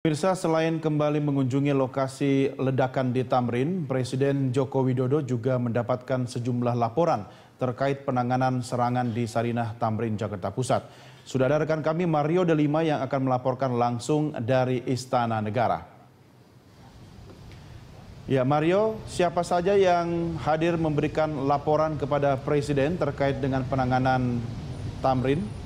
Pemirsa, selain kembali mengunjungi lokasi ledakan di Tamrin, Presiden Joko Widodo juga mendapatkan sejumlah laporan terkait penanganan serangan di Sarinah Tamrin, Jakarta Pusat. Sudah ada rekan kami Mario Delima yang akan melaporkan langsung dari Istana Negara. Ya Mario, siapa saja yang hadir memberikan laporan kepada Presiden terkait dengan penanganan Tamrin?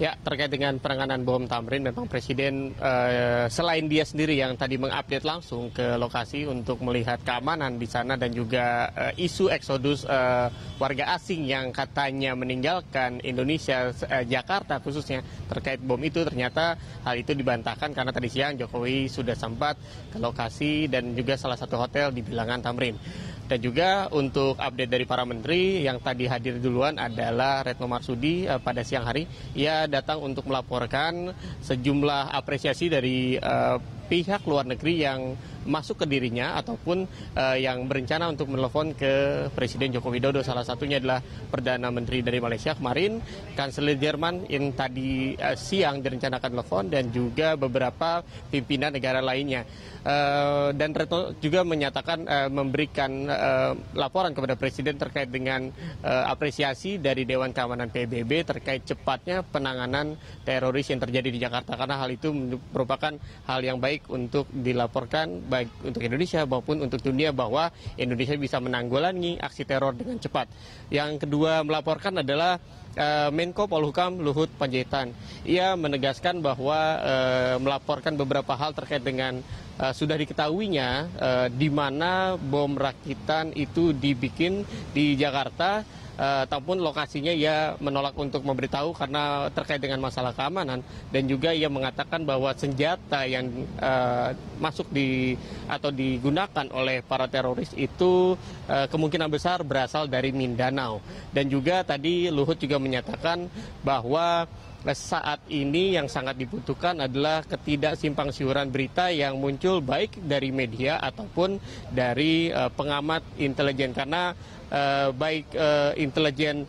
Ya, terkait dengan penanganan bom Tamrin, memang Presiden eh, selain dia sendiri yang tadi mengupdate langsung ke lokasi untuk melihat keamanan di sana dan juga eh, isu eksodus eh, warga asing yang katanya meninggalkan Indonesia, eh, Jakarta khususnya terkait bom itu ternyata hal itu dibantahkan karena tadi siang Jokowi sudah sempat ke lokasi dan juga salah satu hotel di bilangan Tamrin. Dan juga untuk update dari para menteri yang tadi hadir duluan adalah Retno Marsudi eh, pada siang hari. Ia datang untuk melaporkan sejumlah apresiasi dari eh, pihak luar negeri yang masuk ke dirinya ataupun uh, yang berencana untuk menelpon ke Presiden Joko Widodo. Salah satunya adalah Perdana Menteri dari Malaysia kemarin, Kanselir Jerman yang tadi uh, siang direncanakan telepon dan juga beberapa pimpinan negara lainnya. Uh, dan Retno juga menyatakan uh, memberikan uh, laporan kepada Presiden terkait dengan uh, apresiasi dari Dewan Keamanan PBB terkait cepatnya penanganan teroris yang terjadi di Jakarta karena hal itu merupakan hal yang baik untuk dilaporkan baik untuk Indonesia maupun untuk dunia bahwa Indonesia bisa menanggulangi aksi teror dengan cepat. Yang kedua melaporkan adalah eh, Menko Polhukam Luhut Panjaitan. Ia menegaskan bahwa eh, melaporkan beberapa hal terkait dengan Eh, sudah diketahuinya eh, di mana bom rakitan itu dibikin di Jakarta eh, ataupun lokasinya ia menolak untuk memberitahu karena terkait dengan masalah keamanan dan juga ia mengatakan bahwa senjata yang uh, masuk di atau digunakan oleh para teroris itu uh, kemungkinan besar berasal dari Mindanao dan juga tadi Luhut juga menyatakan bahwa Nah, saat ini yang sangat dibutuhkan adalah ketidaksimpang siuran berita yang muncul baik dari media ataupun dari uh, pengamat intelijen karena uh, baik uh, intelijen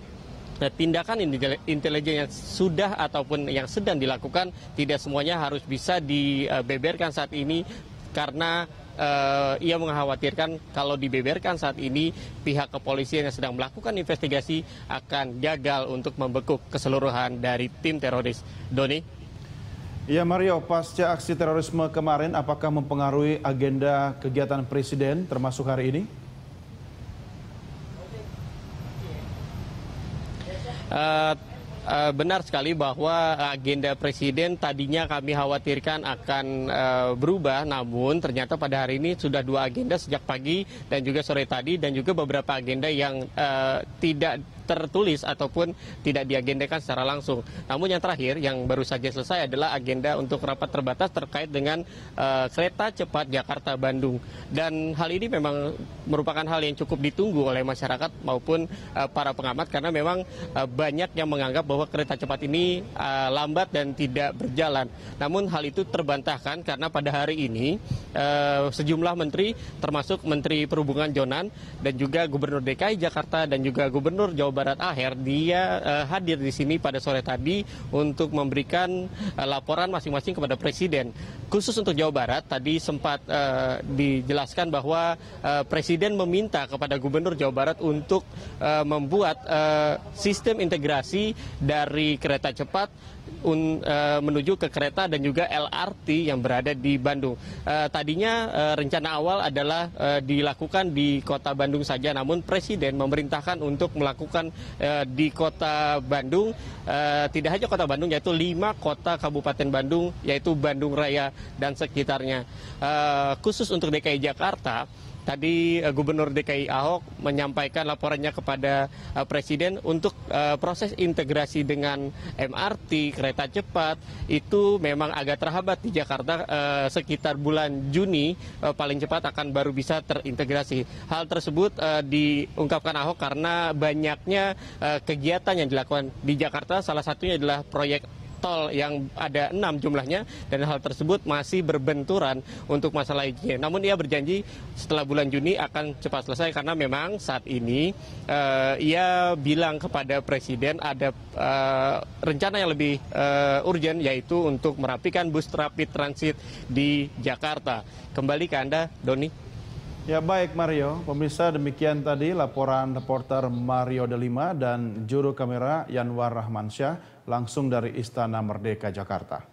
tindakan intelijen yang sudah ataupun yang sedang dilakukan tidak semuanya harus bisa dibeberkan saat ini karena uh, ia mengkhawatirkan kalau dibeberkan saat ini pihak kepolisian yang sedang melakukan investigasi akan gagal untuk membekuk keseluruhan dari tim teroris. Doni. Ya Mario, pasca aksi terorisme kemarin apakah mempengaruhi agenda kegiatan presiden termasuk hari ini? Uh, Eh, benar sekali bahwa eh, agenda presiden tadinya kami khawatirkan akan eh, berubah, namun ternyata pada hari ini sudah dua agenda sejak pagi dan juga sore tadi dan juga beberapa agenda yang tidak tertulis ataupun tidak diagendakan secara langsung. Namun yang terakhir yang baru saja selesai adalah agenda untuk rapat terbatas terkait dengan uh, kereta cepat Jakarta Bandung. Dan hal ini memang merupakan hal yang cukup ditunggu oleh masyarakat maupun uh, para pengamat karena memang uh, banyak yang menganggap bahwa kereta cepat ini uh, lambat dan tidak berjalan. Namun hal itu terbantahkan karena pada hari ini uh, sejumlah menteri termasuk Menteri Perhubungan Jonan dan juga Gubernur DKI Jakarta dan juga Gubernur Jawa Barat akhir dia uh, hadir di sini pada sore tadi untuk memberikan uh, laporan masing-masing kepada Presiden. Khusus untuk Jawa Barat tadi sempat uh, dijelaskan bahwa uh, Presiden meminta kepada Gubernur Jawa Barat untuk uh, membuat uh, sistem integrasi dari kereta cepat Eh, menuju ke kereta dan juga LRT yang berada di Bandung. Eh, tadinya eh, rencana awal adalah dilakukan di kota Bandung saja, namun Presiden memerintahkan untuk melakukan di kota Bandung, tidak hanya kota Bandung, yaitu lima kota Kabupaten Bandung, yaitu Bandung Raya dan sekitarnya. khusus untuk DKI Jakarta, tadi eh, Gubernur DKI Ahok menyampaikan laporannya kepada eh, Presiden untuk eh, proses integrasi dengan MRT, kereta cepat itu memang agak terhambat di Jakarta sekitar bulan Juni paling cepat akan baru bisa terintegrasi. Hal tersebut diungkapkan Ahok karena banyaknya kegiatan yang dilakukan di Jakarta salah satunya adalah proyek tol yang ada enam jumlahnya dan hal tersebut masih berbenturan untuk masalah izin. Namun ia berjanji setelah bulan Juni akan cepat selesai karena memang saat ini uh, ia bilang kepada Presiden ada uh, rencana yang lebih uh, urgent yaitu untuk merapikan bus rapid transit di Jakarta. Kembali ke Anda, Doni. Ya baik Mario, pemirsa demikian tadi laporan reporter Mario Delima dan juru kamera Yanwar Rahmansyah langsung dari Istana Merdeka Jakarta.